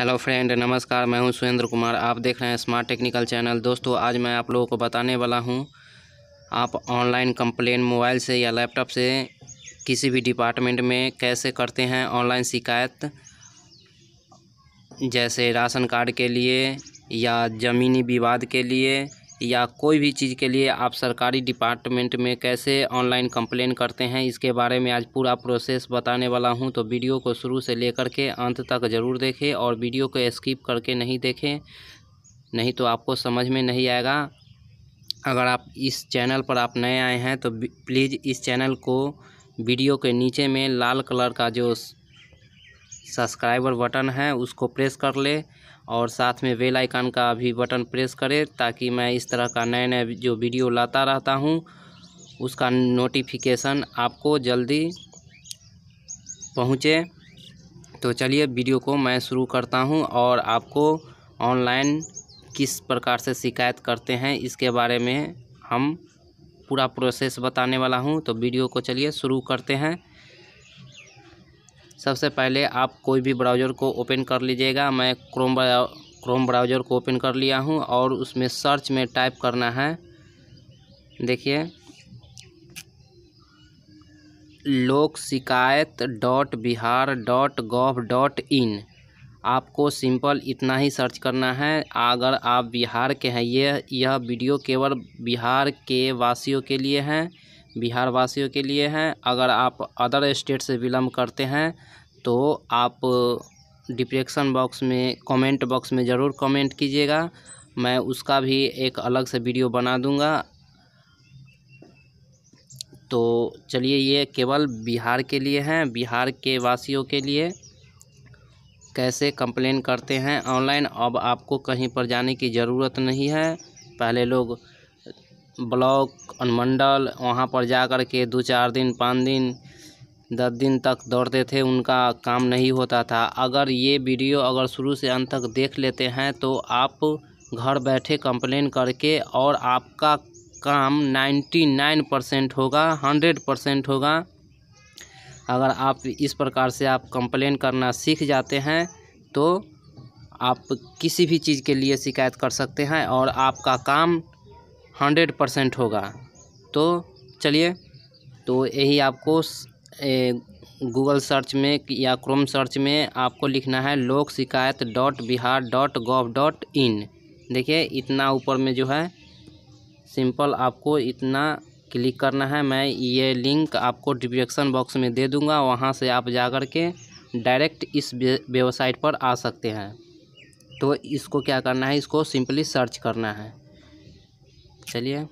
hello friend नमस्कार मैं हूं सुरेंद्र कुमार आप देख रहे हैं स्मार्ट टेक्निकल चैनल दोस्तों आज मैं आप लोगों को बताने वाला हूं आप ऑनलाइन कंप्लेन मोबाइल से या लैपटॉप से किसी भी डिपार्टमेंट में कैसे करते हैं ऑनलाइन शिकायत जैसे राशन कार्ड के लिए या ज़मीनी विवाद के लिए या कोई भी चीज़ के लिए आप सरकारी डिपार्टमेंट में कैसे ऑनलाइन कंप्लेन करते हैं इसके बारे में आज पूरा प्रोसेस बताने वाला हूं तो वीडियो को शुरू से लेकर के अंत तक ज़रूर देखें और वीडियो को स्किप करके नहीं देखें नहीं तो आपको समझ में नहीं आएगा अगर आप इस चैनल पर आप नए आए हैं तो प्लीज़ इस चैनल को वीडियो के नीचे में लाल कलर का जो सब्सक्राइबर बटन है उसको प्रेस कर ले और साथ में बेल आइकन का भी बटन प्रेस करें ताकि मैं इस तरह का नए नए जो वीडियो लाता रहता हूँ उसका नोटिफिकेशन आपको जल्दी पहुँचे तो चलिए वीडियो को मैं शुरू करता हूँ और आपको ऑनलाइन किस प्रकार से शिकायत करते हैं इसके बारे में हम पूरा प्रोसेस बताने वाला हूँ तो वीडियो को चलिए शुरू करते हैं सबसे पहले आप कोई भी ब्राउज़र को ओपन कर लीजिएगा मैं क्रोम क्रोम ब्राउज़र को ओपन कर लिया हूँ और उसमें सर्च में टाइप करना है देखिए Lok Shikayat dot Bihar dot gov dot in आपको सिंपल इतना ही सर्च करना है अगर आप बिहार के हैं यह यह वीडियो केवल बिहार के वासियों के लिए हैं बिहार वासियों के लिए हैं अगर आप अदर स्टेट से बिलोंग करते हैं तो आप डिप्रेक्शन uh, बॉक्स में कमेंट बॉक्स में ज़रूर कमेंट कीजिएगा मैं उसका भी एक अलग से वीडियो बना दूंगा तो चलिए ये केवल बिहार के लिए हैं बिहार के वासियों के लिए कैसे कंप्लेन करते हैं ऑनलाइन अब आपको कहीं पर जाने की ज़रूरत नहीं है पहले लोग ब्लॉक अनुमंडल वहाँ पर जा कर के दो चार दिन पाँच दिन दस दिन तक दौड़ते थे उनका काम नहीं होता था अगर ये वीडियो अगर शुरू से अंत तक देख लेते हैं तो आप घर बैठे कंप्लेन करके और आपका काम नाइन्टी नाइन परसेंट होगा हंड्रेड परसेंट होगा अगर आप इस प्रकार से आप कंप्लेन करना सीख जाते हैं तो आप किसी भी चीज़ के लिए शिकायत कर सकते हैं और आपका काम हंड्रेड परसेंट होगा तो चलिए तो यही आपको गूगल सर्च में या क्रोम सर्च में आपको लिखना है Lok Shikayat dot Bihar dot gov dot in देखिए इतना ऊपर में जो है सिंपल आपको इतना क्लिक करना है मैं ये लिंक आपको डिस्क्रिप्शन बॉक्स में दे दूंगा वहाँ से आप जा कर के डायरेक्ट इस वेबसाइट पर आ सकते हैं तो इसको क्या करना है इसको सिंपली सर्च करना है चलिए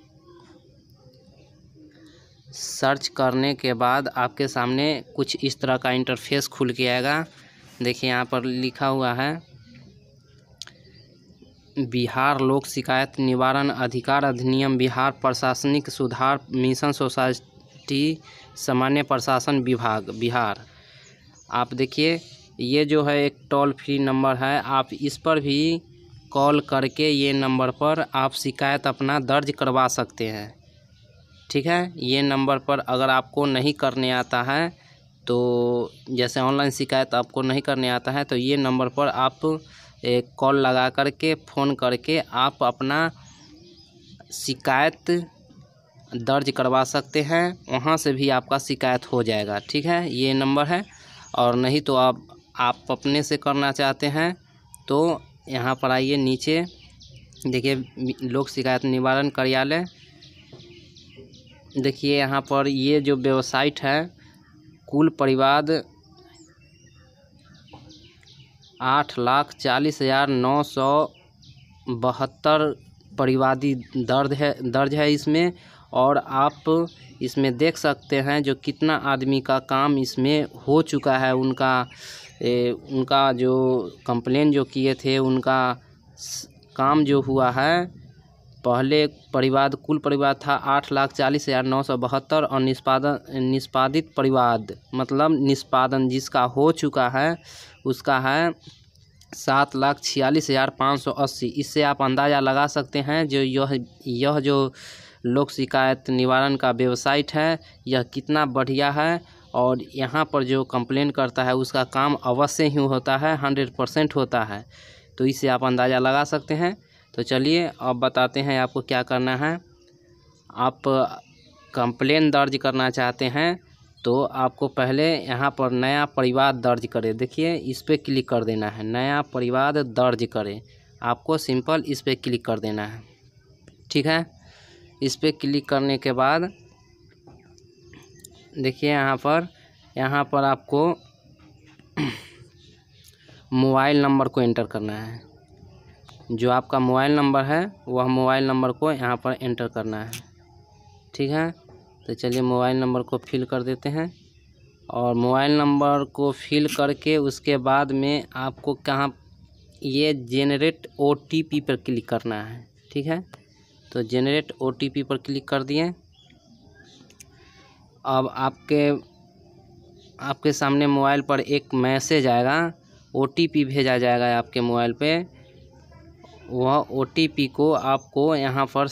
सर्च करने के बाद आपके सामने कुछ इस तरह का इंटरफेस खुल के आएगा देखिए यहाँ पर लिखा हुआ है बिहार लोक शिकायत निवारण अधिकार अधिनियम बिहार प्रशासनिक सुधार मिशन सोसाइटी सामान्य प्रशासन विभाग बिहार आप देखिए ये जो है एक टोल फ्री नंबर है आप इस पर भी कॉल करके ये नंबर पर आप शिकायत अपना दर्ज करवा सकते हैं ठीक है ये नंबर पर अगर आपको नहीं करने आता है तो जैसे ऑनलाइन शिकायत आपको नहीं करने आता है तो ये नंबर पर आप एक कॉल लगा करके फ़ोन करके आप अपना शिकायत दर्ज करवा सकते हैं वहाँ से भी आपका शिकायत हो जाएगा ठीक है ये नंबर है और नहीं तो आप आप अपने से करना चाहते हैं तो यहाँ पर आइए नीचे देखिए लोक शिकायत निवारण कार्यालय देखिए यहाँ पर ये जो वेबसाइट है कुल परिवाद आठ लाख चालीस हज़ार नौ सौ बहत्तर परिवादी दर्द है दर्ज है इसमें और आप इसमें देख सकते हैं जो कितना आदमी का काम इसमें हो चुका है उनका ए, उनका जो कंप्लेन जो किए थे उनका काम जो हुआ है पहले परिवाद कुल परिवाद था आठ लाख चालीस हज़ार नौ सौ बहत्तर और निष्पादन निष्पादित परिवाद मतलब निष्पादन जिसका हो चुका है उसका है सात लाख छियालीस हज़ार पाँच सौ अस्सी इससे आप अंदाज़ा लगा सकते हैं जो यह यह जो लोक शिकायत निवारण का वेबसाइट है यह कितना बढ़िया है और यहाँ पर जो कंप्लेन करता है उसका काम अवश्य ही होता है हंड्रेड परसेंट होता है तो इससे आप अंदाज़ा लगा सकते हैं तो चलिए अब बताते हैं आपको क्या करना है आप कंप्लेन दर्ज करना चाहते हैं तो आपको पहले यहाँ पर नया परिवार दर्ज करें देखिए इस पर क्लिक कर देना है नया परिवार दर्ज करें आपको सिंपल इस पर क्लिक कर देना है ठीक है इस पर क्लिक करने के बाद देखिए यहाँ पर यहाँ पर आपको मोबाइल नंबर को एंटर करना है जो आपका मोबाइल नंबर है वह मोबाइल नंबर को यहाँ पर एंटर करना है ठीक है तो चलिए मोबाइल नंबर को फिल कर देते हैं और मोबाइल नंबर को फिल करके उसके बाद में आपको कहाँ ये जेनरेट ओ पर क्लिक करना है ठीक है तो जेनरेट ओ पर क्लिक कर दिए अब आपके आपके सामने मोबाइल पर एक मैसेज आएगा ओ भेजा जाएगा आपके मोबाइल पे वह ओ को आपको यहाँ पर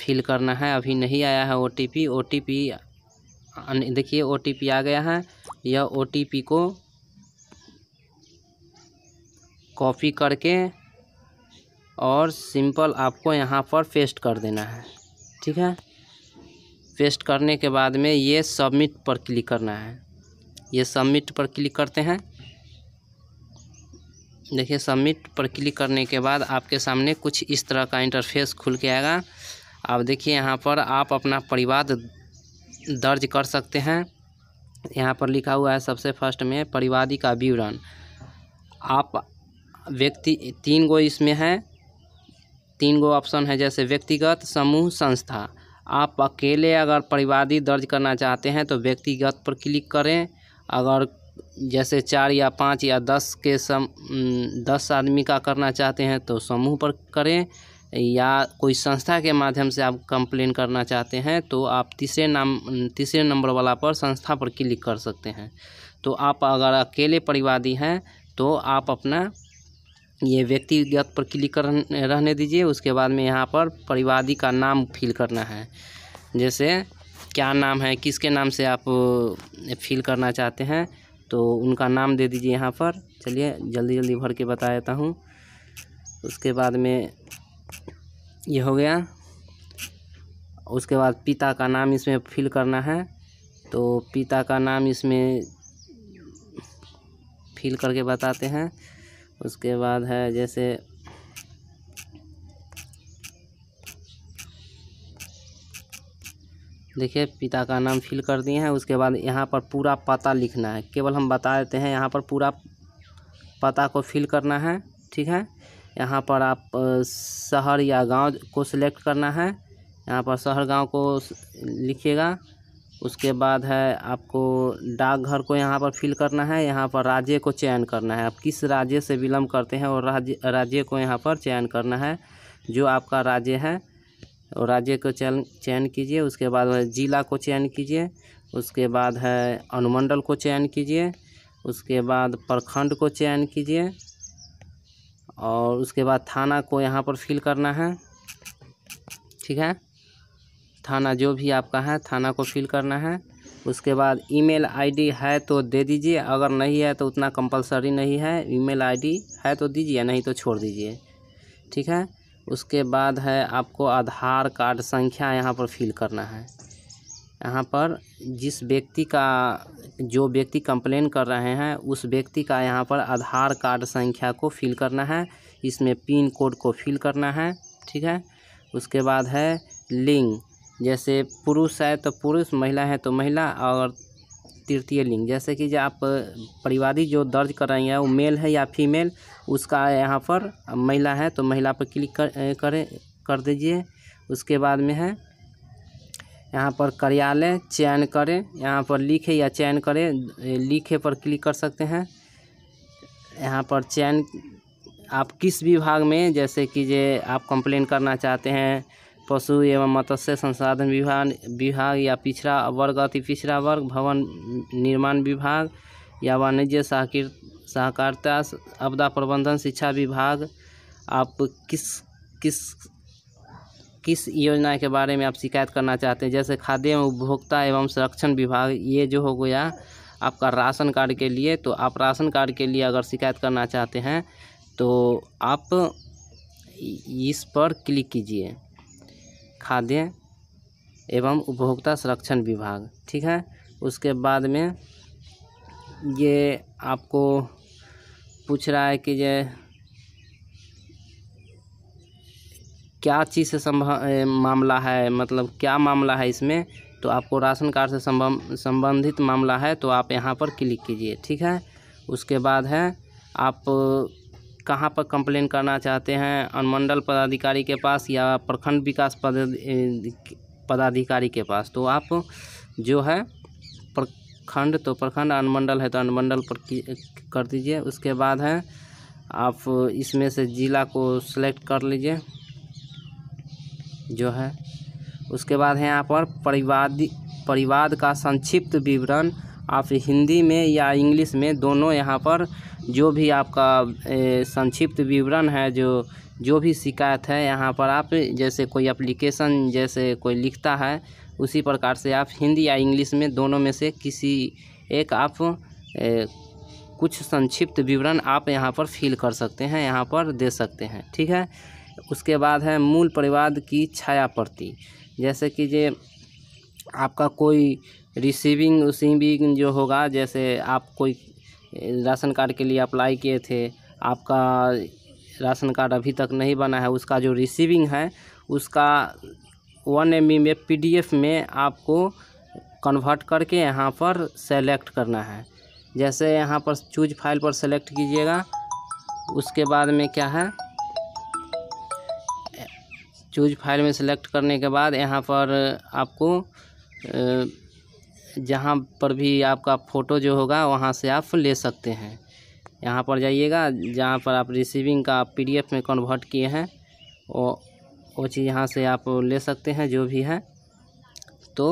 फिल करना है अभी नहीं आया है O T P O T P देखिए ओ टी पी आ गया है यह ओ टी पी को कॉपी करके और सिंपल आपको यहाँ पर पेस्ट कर देना है ठीक है पेस्ट करने के बाद में ये सबमिट पर क्लिक करना है ये सबमिट पर क्लिक करते हैं देखिए सबमिट पर क्लिक करने के बाद आपके सामने कुछ इस तरह का इंटरफेस खुल के आएगा आप देखिए यहाँ पर आप अपना परिवाद दर्ज कर सकते हैं यहाँ पर लिखा हुआ है सबसे फर्स्ट में परिवादी का विवरण आप व्यक्ति तीन गो इसमें हैं तीन गो ऑप्शन है जैसे व्यक्तिगत समूह संस्था आप अकेले अगर परिवादी दर्ज करना चाहते हैं तो व्यक्तिगत पर क्लिक करें अगर जैसे चार या पाँच या दस के सम दस आदमी का करना चाहते हैं तो समूह पर करें या कोई संस्था के माध्यम से आप कंप्लेन करना चाहते हैं तो आप तीसरे नाम तीसरे नंबर वाला पर संस्था पर क्लिक कर सकते हैं तो आप अगर अकेले परिवादी हैं तो आप अपना ये व्यक्तिगत पर क्लिक कर रहने दीजिए उसके बाद में यहाँ पर परिवादी का नाम फिल करना है जैसे क्या नाम है किसके नाम से आप फिल करना चाहते हैं तो उनका नाम दे दीजिए यहाँ पर चलिए जल्दी जल्दी भर के बता देता हूँ उसके बाद में ये हो गया उसके बाद पिता का नाम इसमें फिल करना है तो पिता का नाम इसमें फिल करके बताते हैं उसके बाद है जैसे देखिए पिता का नाम फिल कर दिए हैं उसके बाद यहाँ पर पूरा पता लिखना है केवल हम बता देते हैं यहाँ पर पूरा पता को फिल करना है ठीक है यहाँ पर आप शहर या गांव को सिलेक्ट करना है यहाँ पर शहर गांव को लिखिएगा उसके बाद है आपको डाकघर को यहाँ पर फिल करना है यहाँ पर राज्य को चयन करना है आप किस राज्य से बिलोंग करते हैं और राज्य राज्य को यहाँ पर चयन करना है जो आपका राज्य है और राज्य को चयन चयन कीजिए उसके बाद ज़िला को चयन कीजिए उसके बाद है अनुमंडल को चयन कीजिए उसके बाद प्रखंड को चयन कीजिए और उसके बाद थाना को यहाँ पर फिल करना है ठीक है थाना जो भी आपका है थाना को फिल करना है उसके बाद ईमेल आईडी है तो दे दीजिए अगर नहीं है तो उतना कंपलसरी नहीं है ईमेल आईडी है तो दीजिए नहीं तो छोड़ दीजिए ठीक है उसके बाद है आपको आधार कार्ड संख्या यहाँ पर फिल करना है यहाँ पर जिस व्यक्ति का जो व्यक्ति कंप्लेन कर रहे हैं उस व्यक्ति का यहाँ पर आधार कार्ड संख्या को फिल करना है इसमें पिन कोड को फिल करना है ठीक है उसके बाद है लिंक जैसे पुरुष है तो पुरुष महिला है तो महिला और तृतीय लिंग जैसे कि जो आप परिवादी जो दर्ज कर रही हैं वो मेल है या फीमेल उसका यहाँ पर महिला है तो महिला पर क्लिक कर करें कर दीजिए उसके बाद में है यहाँ पर कार्यालय चयन करें यहाँ पर लिखे या चयन करें लिखे पर क्लिक कर सकते हैं यहाँ पर चयन आप किस विभाग में जैसे कि जे आप कंप्लेन करना चाहते हैं पशु एवं मत्स्य संसाधन विभाग विभाग या पिछड़ा वर्ग अति पिछड़ा वर्ग भवन निर्माण विभाग या वाणिज्य सहकृत सहकारिता आपदा प्रबंधन शिक्षा विभाग आप किस किस किस योजना के बारे में आप शिकायत करना चाहते हैं जैसे खाद्य एवं उपभोक्ता एवं संरक्षण विभाग ये जो हो गया आपका राशन कार्ड के लिए तो आप राशन कार्ड के लिए अगर शिकायत करना चाहते हैं तो आप इस पर क्लिक कीजिए खाद्य एवं उपभोक्ता संरक्षण विभाग ठीक है उसके बाद में ये आपको पूछ रहा है कि ये क्या चीज़ से संभव मामला है मतलब क्या मामला है इसमें तो आपको राशन कार्ड से संबंधित मामला है तो आप यहाँ पर क्लिक कीजिए ठीक है उसके बाद है आप कहाँ पर कंप्लेन करना चाहते हैं अनुमंडल पदाधिकारी के पास या प्रखंड विकास पदाधिकारी के पास तो आप जो है प्रखंड तो प्रखंड अनुमंडल है तो अनुमंडल पर कर दीजिए उसके बाद है आप इसमें से ज़िला को सिलेक्ट कर लीजिए जो है उसके बाद है यहाँ पर परिवादी परिवाद का संक्षिप्त विवरण आप हिंदी में या इंग्लिश में दोनों यहाँ पर जो भी आपका संक्षिप्त विवरण है जो जो भी शिकायत है यहाँ पर आप जैसे कोई एप्लीकेशन जैसे कोई लिखता है उसी प्रकार से आप हिंदी या इंग्लिश में दोनों में से किसी एक आप ए, कुछ संक्षिप्त विवरण आप यहाँ पर फिल कर सकते हैं यहाँ पर दे सकते हैं ठीक है उसके बाद है मूल परिवाद की छाया प्रति जैसे कि जे आपका कोई रिसीविंग उसीविंग जो होगा जैसे आप कोई राशन कार्ड के लिए अप्लाई किए थे आपका राशन कार्ड अभी तक नहीं बना है उसका जो रिसीविंग है उसका वन एम में पी में आपको कन्वर्ट करके यहाँ पर सेलेक्ट करना है जैसे यहाँ पर चूज फाइल पर सेलेक्ट कीजिएगा उसके बाद में क्या है चूज फाइल में सेलेक्ट करने के बाद यहाँ पर आपको जहाँ पर भी आपका फ़ोटो जो होगा वहाँ से आप ले सकते हैं यहाँ पर जाइएगा जहाँ पर आप रिसीविंग का पी डी एफ में कन्वर्ट किए हैं वो वो चीज़ यहाँ से आप ले सकते हैं जो भी है तो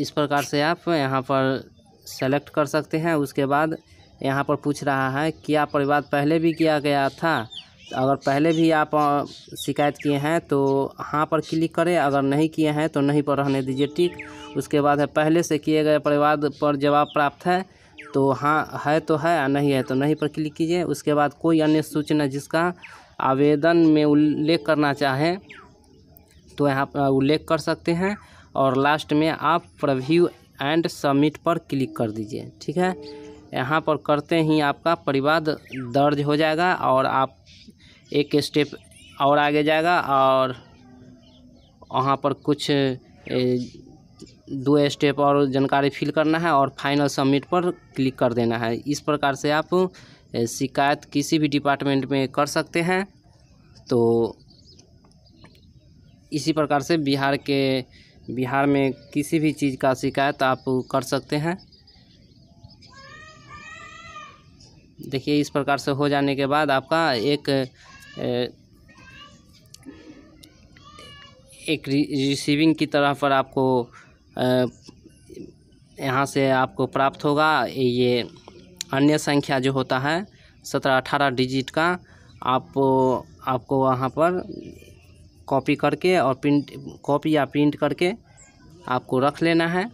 इस प्रकार से आप यहाँ पर सेलेक्ट कर सकते हैं उसके बाद यहाँ पर पूछ रहा है क्या परिवाद पहले भी किया गया था अगर पहले भी आप शिकायत किए हैं तो हाँ पर क्लिक करें अगर नहीं किए हैं तो नहीं पर रहने दीजिए ठीक उसके बाद है पहले से किए गए परिवाद पर जवाब प्राप्त है तो हाँ है तो है नहीं है तो नहीं पर क्लिक कीजिए उसके बाद कोई अन्य सूचना जिसका आवेदन में उल्लेख करना चाहें तो यहाँ उल्लेख कर सकते हैं और लास्ट में आप प्रव्यू एंड सबमिट पर क्लिक कर दीजिए ठीक है यहाँ पर करते ही आपका परिवाद दर्ज हो जाएगा और आप एक स्टेप और आगे जाएगा और वहाँ पर कुछ दो स्टेप और जानकारी फिल करना है और फाइनल सबमिट पर क्लिक कर देना है इस प्रकार से आप शिकायत किसी भी डिपार्टमेंट में कर सकते हैं तो इसी प्रकार से बिहार के बिहार में किसी भी चीज़ का शिकायत आप कर सकते हैं देखिए इस प्रकार से हो जाने के बाद आपका एक एक रिसीविंग की तरह पर आपको यहाँ से आपको प्राप्त होगा ये अन्य संख्या जो होता है सत्रह अठारह डिजिट का आप आपको वहाँ पर कॉपी करके और प्रिंट कॉपी या प्रिंट करके आपको रख लेना है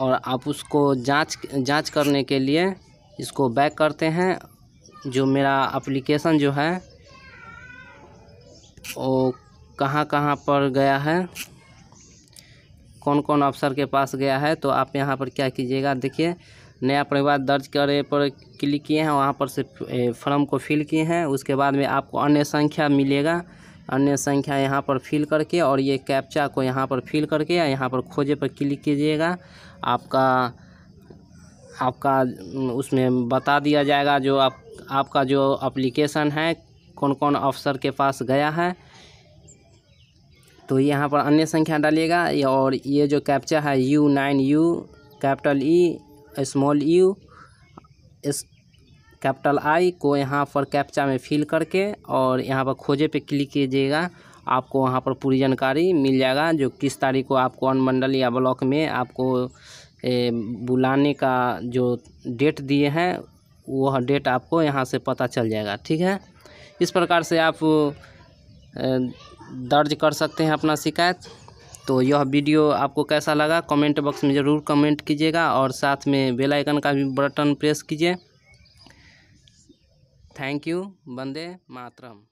और आप उसको जांच जांच करने के लिए इसको बैक करते हैं जो मेरा एप्लीकेशन जो है वो कहाँ कहाँ पर गया है कौन कौन अफसर के पास गया है तो आप यहाँ पर क्या कीजिएगा देखिए नया परिवार दर्ज करे पर क्लिक किए हैं वहाँ पर से फॉर्म को फिल किए हैं उसके बाद में आपको अन्य संख्या मिलेगा अन्य संख्या यहाँ पर फिल करके और ये कैप्चा को यहाँ पर फिल करके या यहाँ पर खोजे पर क्लिक कीजिएगा आपका आपका उसमें बता दिया जाएगा जो आप आपका जो अप्लीकेशन है कौन कौन अफसर के पास गया है तो यहाँ पर अन्य संख्या डालिएगा और ये जो कैप्चा है U nine U capital E small U इस कैपिटल आई को यहाँ पर कैप्चा में फिल करके और यहाँ पर खोजे पे क्लिक कीजिएगा आपको वहाँ पर पूरी जानकारी मिल जाएगा जो किस तारीख को आपको अनुमंडल या ब्लॉक में आपको बुलाने का जो डेट दिए हैं वह डेट आपको यहाँ से पता चल जाएगा ठीक है इस प्रकार से आप ए, दर्ज कर सकते हैं अपना शिकायत तो यह वीडियो आपको कैसा लगा कमेंट बॉक्स में ज़रूर कमेंट कीजिएगा और साथ में बेल आइकन का भी बटन प्रेस कीजिए थैंक यू बंदे मातरम